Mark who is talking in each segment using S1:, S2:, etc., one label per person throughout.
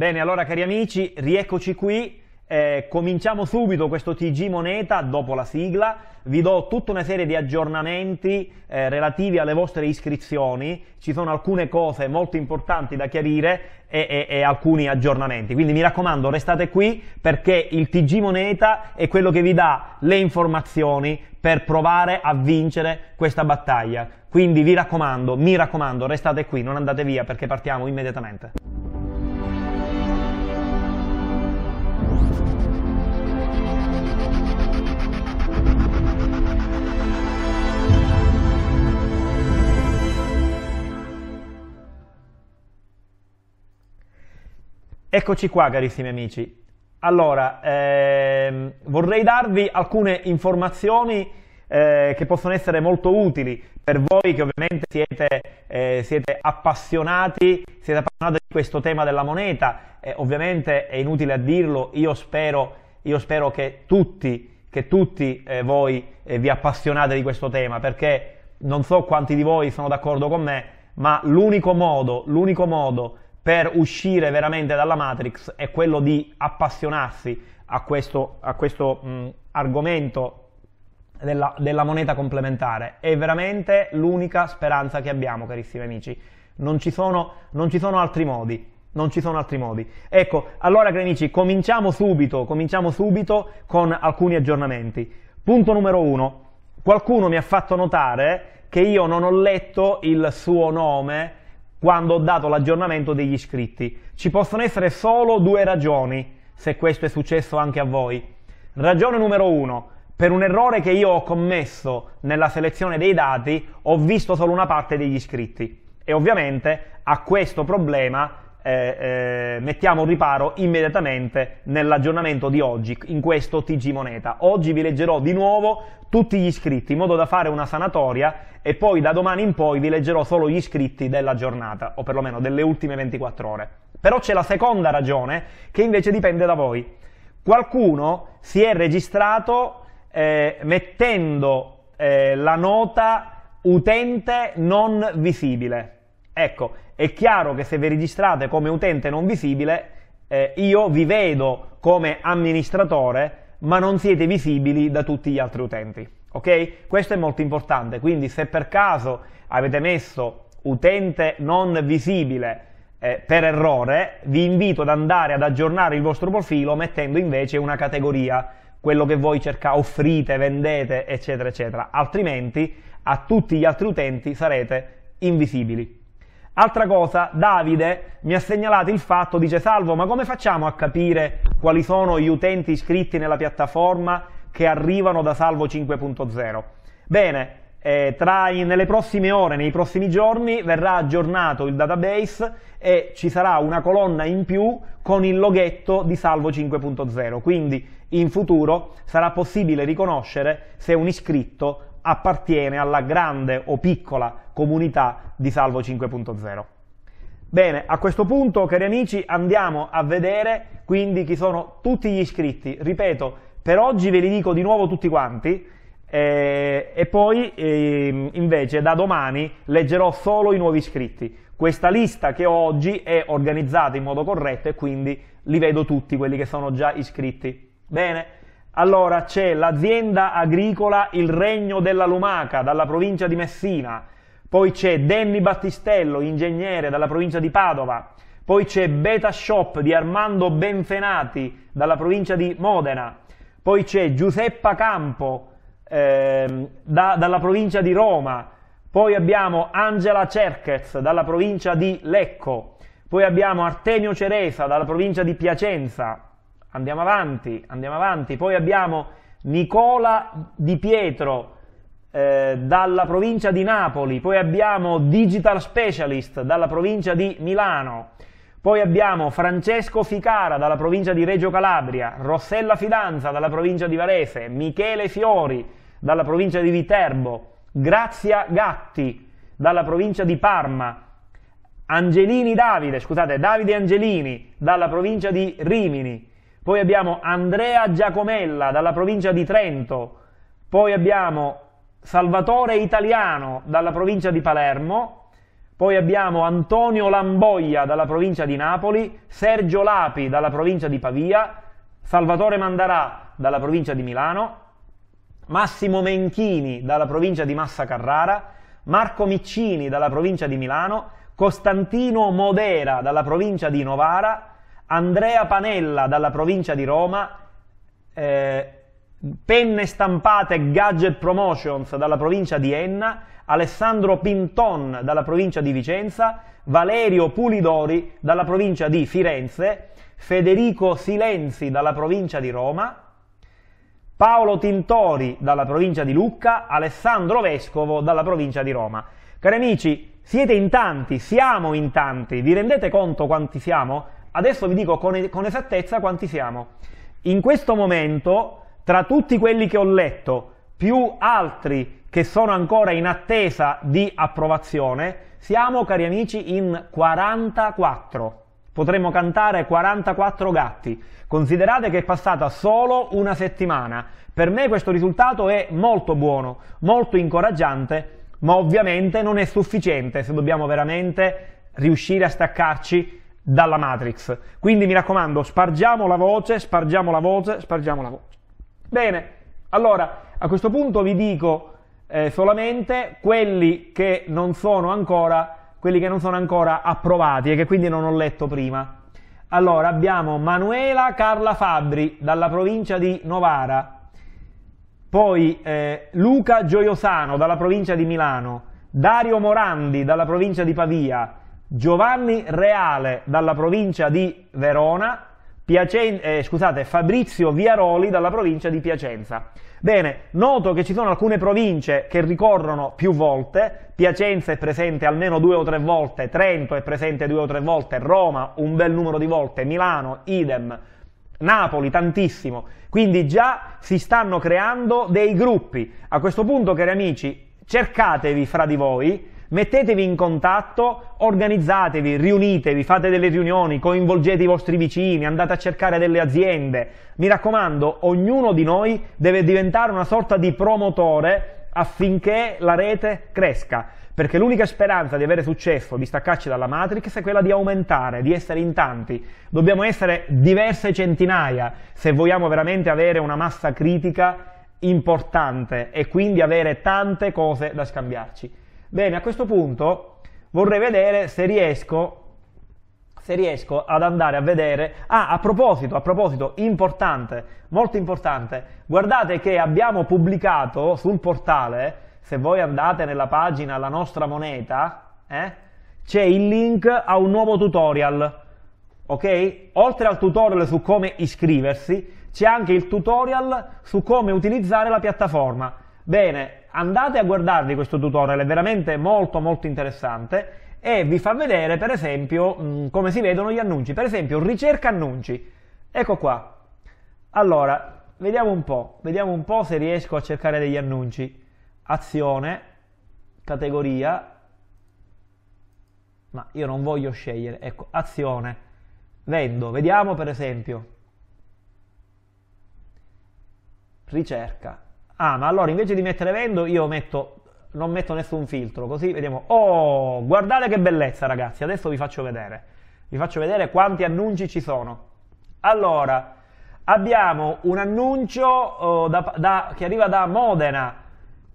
S1: Bene, allora cari amici, rieccoci qui. Eh, cominciamo subito questo TG Moneta dopo la sigla, vi do tutta una serie di aggiornamenti eh, relativi alle vostre iscrizioni, ci sono alcune cose molto importanti da chiarire e, e, e, alcuni aggiornamenti, quindi mi raccomando restate qui perché il TG Moneta è quello che vi dà le informazioni per provare a vincere questa battaglia, quindi vi raccomando, mi raccomando, restate qui, non andate via perché partiamo immediatamente. Eccoci qua carissimi amici, allora ehm, vorrei darvi alcune informazioni eh, che possono essere molto utili per voi che ovviamente siete, eh, siete appassionati, siete appassionati di questo tema della moneta, eh, ovviamente è inutile a dirlo, io spero, io spero che tutti, che tutti eh, voi eh, vi appassionate di questo tema perché non so quanti di voi sono d'accordo con me, ma l'unico modo, l'unico modo per uscire veramente dalla Matrix è quello di appassionarsi a questo, a questo mh, mm, argomento della, della, moneta complementare. È veramente l'unica speranza che abbiamo, carissimi amici. Non ci sono, non ci sono altri modi. Non ci sono altri modi. Ecco, allora cari amici, cominciamo subito, cominciamo subito con alcuni aggiornamenti. Punto numero uno. Qualcuno mi ha fatto notare che io non ho letto il suo nome quando ho dato l'aggiornamento degli iscritti. Ci possono essere solo due ragioni se questo è successo anche a voi. Ragione numero uno, per un errore che io ho commesso nella selezione dei dati ho visto solo una parte degli iscritti e ovviamente a questo problema eh, eh, mettiamo un riparo immediatamente nell'aggiornamento di oggi, in questo TG Moneta. Oggi vi leggerò di nuovo tutti gli iscritti, in modo da fare una sanatoria e poi da domani in poi vi leggerò solo gli iscritti della giornata, o perlomeno delle ultime 24 ore. Però c'è la seconda ragione, che invece dipende da voi. Qualcuno si è registrato eh, mettendo eh, la nota utente non visibile. Ecco, è chiaro che se vi registrate come utente non visibile, eh, io vi vedo come amministratore, ma non siete visibili da tutti gli altri utenti. Ok? Questo è molto importante, quindi se per caso avete messo utente non visibile eh, per errore, vi invito ad andare ad aggiornare il vostro profilo mettendo invece una categoria, quello che voi cercate, offrite, vendete, eccetera, eccetera, altrimenti a tutti gli altri utenti sarete invisibili. Altra cosa, Davide mi ha segnalato il fatto, dice Salvo, ma come facciamo a capire quali sono gli utenti iscritti nella piattaforma che arrivano da Salvo 5.0? Bene, eh, tra, nelle prossime ore, nei prossimi giorni, verrà aggiornato il database e ci sarà una colonna in più con il loghetto di Salvo 5.0, quindi in futuro sarà possibile riconoscere se un iscritto appartiene alla grande o piccola comunità di Salvo 5.0. Bene, a questo punto, cari amici, andiamo a vedere quindi chi sono tutti gli iscritti. Ripeto, per oggi ve li dico di nuovo tutti quanti eh, e poi eh, invece da domani leggerò solo i nuovi iscritti. Questa lista che ho oggi è organizzata in modo corretto e quindi li vedo tutti quelli che sono già iscritti. Bene, allora c'è l'azienda agricola Il Regno della Lumaca dalla provincia di Messina, poi c'è Danny Battistello, ingegnere dalla provincia di Padova, poi c'è Beta Shop di Armando Benfenati dalla provincia di Modena, poi c'è Giuseppa Campo eh, da, dalla provincia di Roma, poi abbiamo Angela Cerchez dalla provincia di Lecco, poi abbiamo Artemio Ceresa dalla provincia di Piacenza, andiamo avanti, andiamo avanti. Poi abbiamo Nicola Di Pietro eh, dalla provincia di Napoli, poi abbiamo Digital Specialist dalla provincia di Milano, poi abbiamo Francesco Ficara dalla provincia di Reggio Calabria, Rossella Fidanza dalla provincia di Varese, Michele Fiori dalla provincia di Viterbo, Grazia Gatti dalla provincia di Parma, Angelini Davide, scusate, Davide Angelini dalla provincia di Rimini, poi abbiamo Andrea Giacomella dalla provincia di Trento. Poi abbiamo Salvatore Italiano dalla provincia di Palermo. Poi abbiamo Antonio Lamboia dalla provincia di Napoli, Sergio Lapi dalla provincia di Pavia, Salvatore Mandarà dalla provincia di Milano, Massimo Menchini dalla provincia di Massa Carrara, Marco Miccini dalla provincia di Milano, Costantino Modera dalla provincia di Novara, Andrea Panella dalla provincia di Roma, eh, Penne Stampate Gadget Promotions dalla provincia di Enna, Alessandro Pinton dalla provincia di Vicenza, Valerio Pulidori dalla provincia di Firenze, Federico Silenzi dalla provincia di Roma, Paolo Tintori dalla provincia di Lucca, Alessandro Vescovo dalla provincia di Roma. Cari amici, siete in tanti, siamo in tanti, vi rendete conto quanti siamo? adesso vi dico con, con esattezza quanti siamo. In questo momento, tra tutti quelli che ho letto, più altri che sono ancora in attesa di approvazione, siamo, cari amici, in 44. Potremmo cantare 44 gatti. Considerate che è passata solo una settimana. Per me questo risultato è molto buono, molto incoraggiante, ma ovviamente non è sufficiente se dobbiamo veramente riuscire a staccarci dalla matrix. Quindi mi raccomando, spargiamo la voce, spargiamo la voce, spargiamo la voce. Bene, allora a questo punto vi dico eh, solamente quelli che non sono ancora quelli che non sono ancora approvati e che quindi non ho letto prima. Allora, abbiamo Manuela Carla Fabbri dalla provincia di Novara, poi eh, Luca Gioiosano dalla provincia di Milano, Dario Morandi dalla provincia di Pavia, Giovanni Reale dalla provincia di Verona, Piacen eh, scusate, Fabrizio Viaroli dalla provincia di Piacenza. Bene, noto che ci sono alcune province che ricorrono più volte, Piacenza è presente almeno due o tre volte, Trento è presente due o tre volte, Roma un bel numero di volte, Milano idem, Napoli tantissimo, quindi già si stanno creando dei gruppi. A questo punto, cari amici, cercatevi fra di voi Mettetevi in contatto, organizzatevi, riunitevi, fate delle riunioni, coinvolgete i vostri vicini, andate a cercare delle aziende. Mi raccomando, ognuno di noi deve diventare una sorta di promotore affinché la rete cresca, perché l'unica speranza di avere successo, di staccarci dalla Matrix, è quella di aumentare, di essere in tanti. Dobbiamo essere diverse centinaia se vogliamo veramente avere una massa critica importante e quindi avere tante cose da scambiarci. Bene, a questo punto vorrei vedere se riesco, se riesco ad andare a vedere... Ah, a proposito, a proposito, importante, molto importante, guardate che abbiamo pubblicato sul portale, se voi andate nella pagina La nostra moneta, eh, c'è il link a un nuovo tutorial, ok? Oltre al tutorial su come iscriversi, c'è anche il tutorial su come utilizzare la piattaforma. Bene, andate a guardarvi questo tutorial, è veramente molto molto interessante e vi fa vedere per esempio mm, come si vedono gli annunci, per esempio ricerca annunci, ecco qua, allora vediamo un po', vediamo un po' se riesco a cercare degli annunci, azione, categoria, ma io non voglio scegliere, ecco, azione, vendo, vediamo per esempio, ricerca, Ah, ma allora invece di mettere vendo io metto, non metto nessun filtro, così vediamo. Oh, guardate che bellezza ragazzi, adesso vi faccio vedere. Vi faccio vedere quanti annunci ci sono. Allora, abbiamo un annuncio oh, da, da, che arriva da Modena.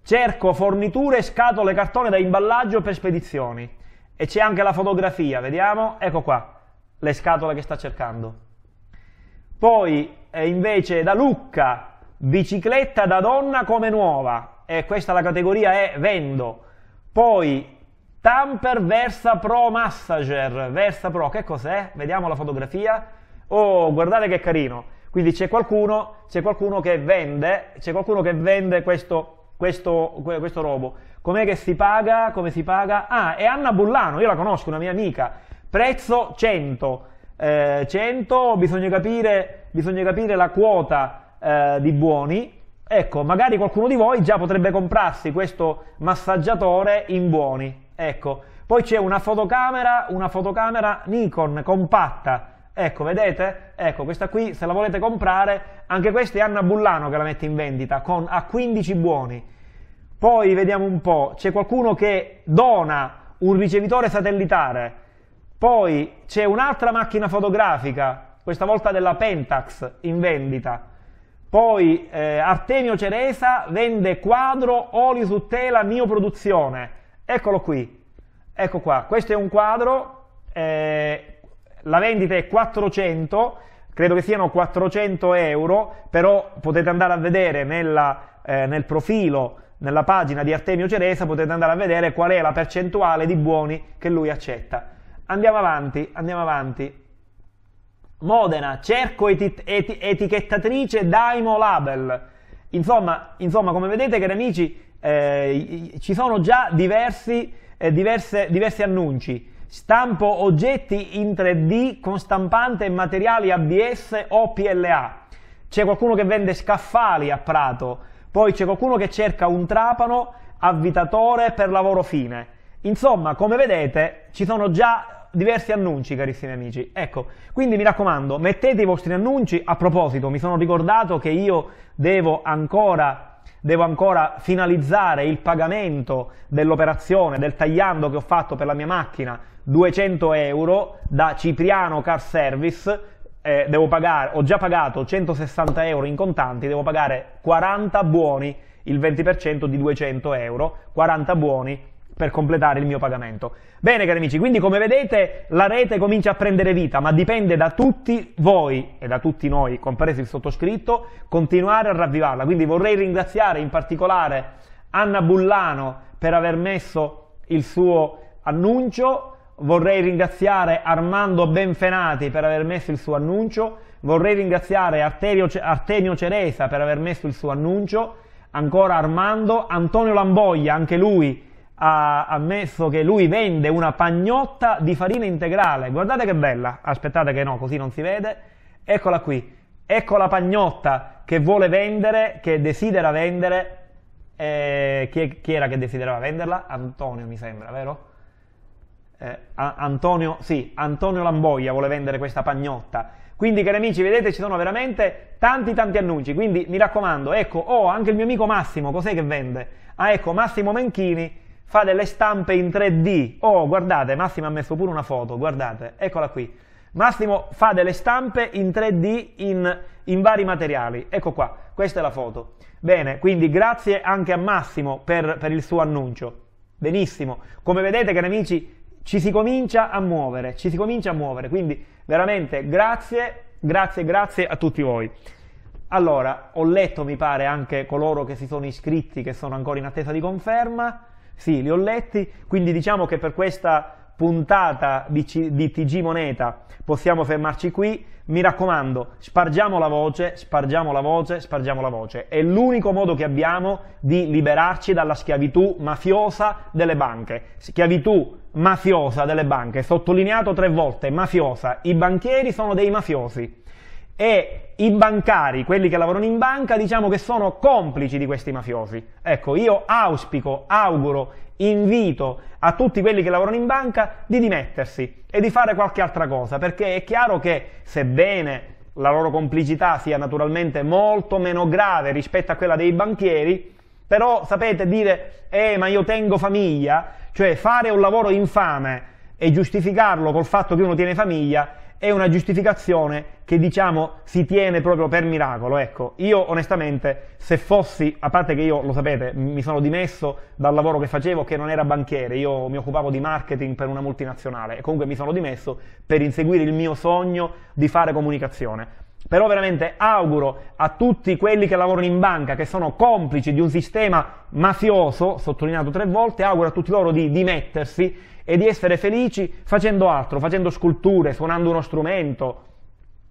S1: Cerco forniture, scatole, cartone da imballaggio per spedizioni. E c'è anche la fotografia, vediamo. Ecco qua, le scatole che sta cercando. Poi, eh, invece, da Lucca bicicletta da donna come nuova, e questa la categoria è vendo, poi Tamper Versa Pro Massager, Versa Pro, che cos'è? Vediamo la fotografia, oh guardate che carino, quindi c'è qualcuno, qualcuno, che vende, c'è qualcuno che vende questo, questo, questo robo, com'è che si paga, come si paga? Ah, è Anna Bullano, io la conosco, una mia amica, prezzo 100, eh, 100 bisogna capire, bisogna capire la quota eh, di buoni, ecco, magari qualcuno di voi già potrebbe comprarsi questo massaggiatore in buoni, ecco. Poi c'è una fotocamera, una fotocamera Nikon compatta, ecco, vedete? Ecco, questa qui, se la volete comprare, anche questa è Anna Bullano che la mette in vendita, con a 15 buoni. Poi vediamo un po', c'è qualcuno che dona un ricevitore satellitare, poi c'è un'altra macchina fotografica, questa volta della Pentax, in vendita. Poi eh, Artemio Ceresa vende quadro Oli su tela mio produzione. Eccolo qui. Ecco qua, questo è un quadro, eh, la vendita è 400, credo che siano 400 euro, però potete andare a vedere nella, eh, nel profilo, nella pagina di Artemio Ceresa, potete andare a vedere qual è la percentuale di buoni che lui accetta. Andiamo avanti, andiamo avanti. Modena, cerco eti- eti- etichettatrice Daimo Label. Insomma, insomma, come vedete, cari amici, eh, ci sono già diversi, eh, diverse, diversi annunci. Stampo oggetti in 3D con stampante e materiali ABS o PLA. C'è qualcuno che vende scaffali a Prato, poi c'è qualcuno che cerca un trapano avvitatore per lavoro fine. Insomma, come vedete, ci sono già diversi annunci, carissimi amici. Ecco, quindi mi raccomando, mettete i vostri annunci. A proposito, mi sono ricordato che io devo ancora, devo ancora finalizzare il pagamento dell'operazione, del tagliando che ho fatto per la mia macchina, 200 euro, da Cipriano Car Service. Eh, devo pagare, ho già pagato 160 euro in contanti, devo pagare 40 buoni, il 20% di 200 euro, 40 buoni per completare il mio pagamento. Bene cari amici, quindi come vedete la rete comincia a prendere vita, ma dipende da tutti voi e da tutti noi, compreso il sottoscritto, continuare a ravvivarla. Quindi vorrei ringraziare in particolare Anna Bullano per aver messo il suo annuncio, vorrei ringraziare Armando Benfenati per aver messo il suo annuncio, vorrei ringraziare Arterio, Artemio Ceresa per aver messo il suo annuncio, ancora Armando, Antonio Lamboglia, anche lui ha ammesso che lui vende una pagnotta di farina integrale. Guardate che bella. Aspettate che no, così non si vede. Eccola qui. Ecco la pagnotta che vuole vendere, che desidera vendere. Eh, chi, chi, era che desiderava venderla? Antonio, mi sembra, vero? Eh, Antonio, sì, Antonio Lamboia vuole vendere questa pagnotta. Quindi, cari amici, vedete, ci sono veramente tanti tanti annunci. Quindi, mi raccomando, ecco, oh, anche il mio amico Massimo, cos'è che vende? Ah, ecco, Massimo Menchini fa delle stampe in 3D. Oh, guardate, Massimo ha messo pure una foto, guardate, eccola qui. Massimo fa delle stampe in 3D in, in, vari materiali. Ecco qua, questa è la foto. Bene, quindi grazie anche a Massimo per, per il suo annuncio. Benissimo. Come vedete, cari amici, ci si comincia a muovere, ci si comincia a muovere. Quindi veramente grazie, grazie, grazie a tutti voi. Allora, ho letto, mi pare, anche coloro che si sono iscritti, che sono ancora in attesa di conferma. Sì, li ho letti, quindi diciamo che per questa puntata di, C di TG Moneta possiamo fermarci qui. Mi raccomando, spargiamo la voce, spargiamo la voce, spargiamo la voce. È l'unico modo che abbiamo di liberarci dalla schiavitù mafiosa delle banche. Schiavitù mafiosa delle banche, sottolineato tre volte, mafiosa. I banchieri sono dei mafiosi e i bancari, quelli che lavorano in banca, diciamo che sono complici di questi mafiosi. Ecco, io auspico, auguro, invito a tutti quelli che lavorano in banca di dimettersi e di fare qualche altra cosa, perché è chiaro che sebbene la loro complicità sia naturalmente molto meno grave rispetto a quella dei banchieri, però sapete dire, eh ma io tengo famiglia, cioè fare un lavoro infame e giustificarlo col fatto che uno tiene famiglia, è una giustificazione che diciamo si tiene proprio per miracolo. Ecco, io onestamente, se fossi, a parte che io lo sapete, mi sono dimesso dal lavoro che facevo che non era banchiere, io mi occupavo di marketing per una multinazionale e comunque mi sono dimesso per inseguire il mio sogno di fare comunicazione. Però veramente auguro a tutti quelli che lavorano in banca, che sono complici di un sistema mafioso, sottolineato tre volte, auguro a tutti loro di dimettersi e di essere felici facendo altro, facendo sculture, suonando uno strumento,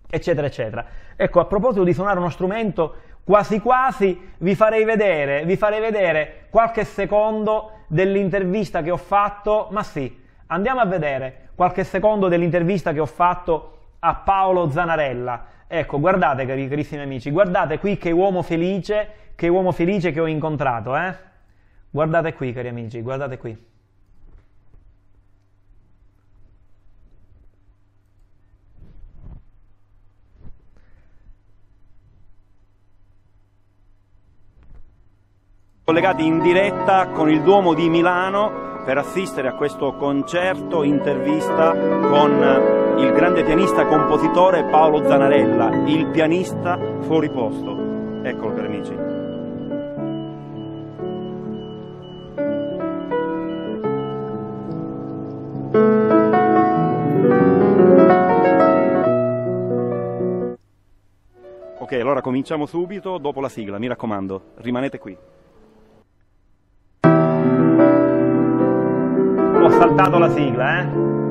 S1: eccetera, eccetera. Ecco, a proposito di suonare uno strumento, quasi quasi vi farei vedere, vi farei vedere qualche secondo dell'intervista che ho fatto, ma sì, andiamo a vedere qualche secondo dell'intervista che ho fatto a Paolo Zanarella Ecco, guardate cari, carissimi amici, guardate qui che uomo felice, che uomo felice che ho incontrato, eh? Guardate qui cari amici, guardate qui. collegati in diretta con il Duomo di Milano per assistere a questo concerto intervista con il grande pianista compositore Paolo Zanarella, il pianista fuori posto. Eccolo cari amici. Ok, allora cominciamo subito dopo la sigla, mi raccomando, rimanete qui. Ho saltato la sigla, eh?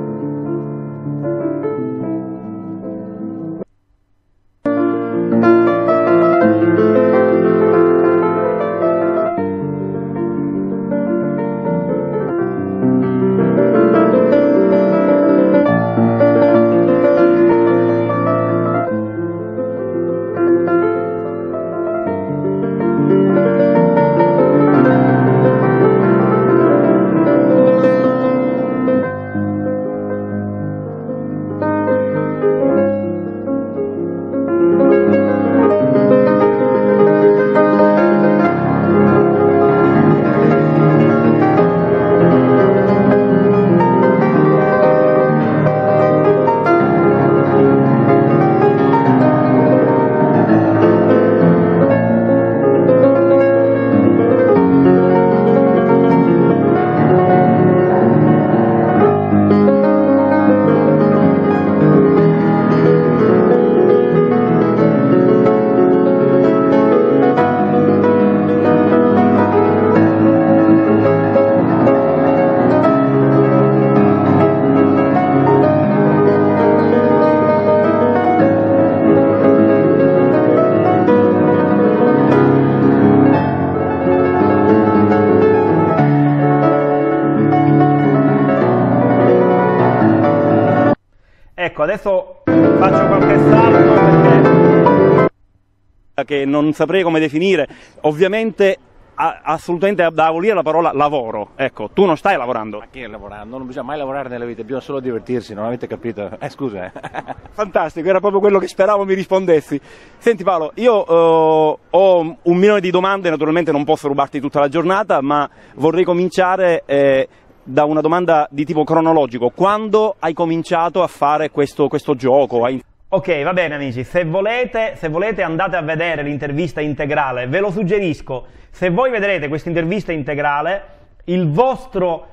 S1: adesso faccio qualche salto perché che non saprei come definire, ovviamente assolutamente da abolire la parola lavoro. Ecco, tu non stai lavorando. Ma chi lavorando? Non bisogna mai lavorare nella vita, bisogna solo divertirsi, non avete capito? Eh, scusa. Eh. Fantastico, era proprio quello che speravo mi rispondessi. Senti Paolo, io eh, ho un milione di domande, naturalmente non posso rubarti tutta la giornata, ma vorrei cominciare eh, da una domanda di tipo cronologico. Quando hai cominciato a fare questo, questo gioco? Hai... Ok, va bene amici, se volete, se volete, andate a vedere l'intervista integrale, ve lo suggerisco, se voi vedrete questa intervista integrale, il vostro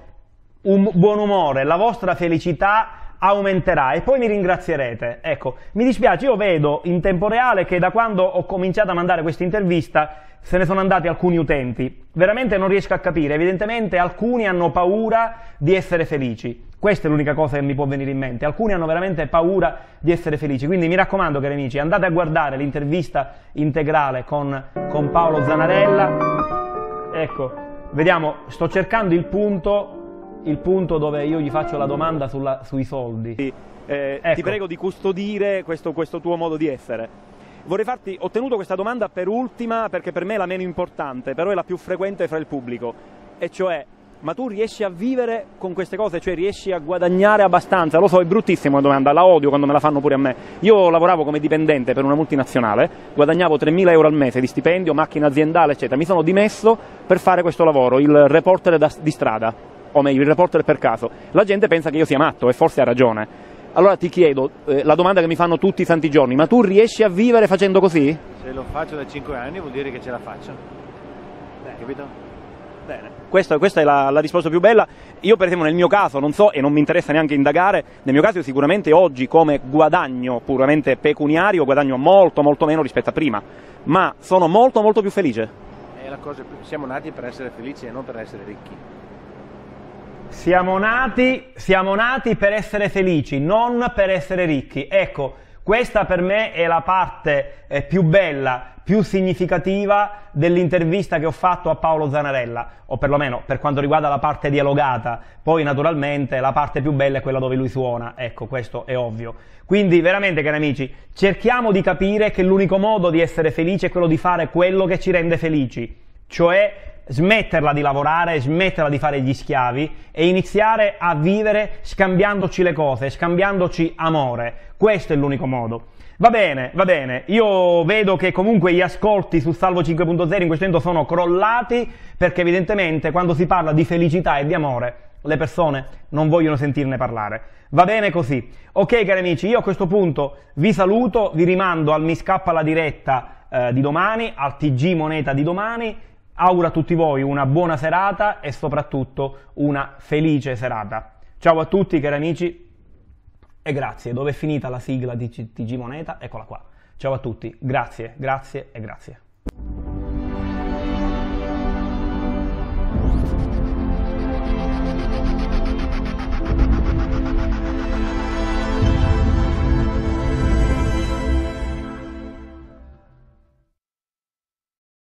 S1: um buon umore, la vostra felicità aumenterà e poi mi ringrazierete. Ecco, mi dispiace, io vedo in tempo reale che da quando ho cominciato a mandare questa intervista se ne sono andati alcuni utenti. Veramente non riesco a capire, evidentemente alcuni hanno paura di essere felici. Questa è l'unica cosa che mi può venire in mente. Alcuni hanno veramente paura di essere felici. Quindi mi raccomando, cari amici, andate a guardare l'intervista integrale con, con Paolo Zanarella. Ecco, vediamo, sto cercando il punto il punto dove io gli faccio la domanda sulla, sui soldi. eh, ecco. Ti prego di custodire questo, questo tuo modo di essere. Vorrei farti, ho tenuto questa domanda per ultima perché per me è la meno importante, però è la più frequente fra il pubblico, e cioè, ma tu riesci a vivere con queste cose, cioè riesci a guadagnare abbastanza? Lo so, è bruttissima la domanda, la odio quando me la fanno pure a me. Io lavoravo come dipendente per una multinazionale, guadagnavo 3.000 euro al mese di stipendio, macchina aziendale, eccetera, mi sono dimesso per fare questo lavoro, il reporter da, di strada o meglio il reporter per caso, la gente pensa che io sia matto e forse ha ragione. Allora ti chiedo, eh, la domanda che mi fanno tutti i santi giorni, ma tu riesci a vivere facendo così? Se lo faccio da 5 anni vuol dire che ce la faccio. Beh, capito? Bene. Questa, questa è la, la, risposta più bella. Io, per esempio, nel mio caso, non so e non mi interessa neanche indagare, nel mio caso io sicuramente oggi come guadagno puramente pecuniario guadagno molto molto meno rispetto a prima, ma sono molto molto più felice. Cosa, siamo nati per essere felici e non per essere ricchi. Siamo nati, siamo nati per essere felici, non per essere ricchi. Ecco, questa per me è la parte eh, più bella, più significativa dell'intervista che ho fatto a Paolo Zanarella, o perlomeno per quanto riguarda la parte dialogata. Poi naturalmente la parte più bella è quella dove lui suona, ecco, questo è ovvio. Quindi veramente cari amici, cerchiamo di capire che l'unico modo di essere felici è quello di fare quello che ci rende felici, cioè smetterla di lavorare, smetterla di fare gli schiavi e iniziare a vivere scambiandoci le cose, scambiandoci amore. Questo è l'unico modo. Va bene, va bene, io vedo che comunque gli ascolti su Salvo 5.0 in questo momento sono crollati perché evidentemente quando si parla di felicità e di amore le persone non vogliono sentirne parlare. Va bene così. Ok cari amici, io a questo punto vi saluto, vi rimando al Mi Scappa la diretta eh, di domani, al TG Moneta di domani Auguro a tutti voi una buona serata e soprattutto una felice serata. Ciao a tutti cari amici e grazie. Dove è finita la sigla di TG Moneta? Eccola qua. Ciao a tutti, grazie, grazie e grazie.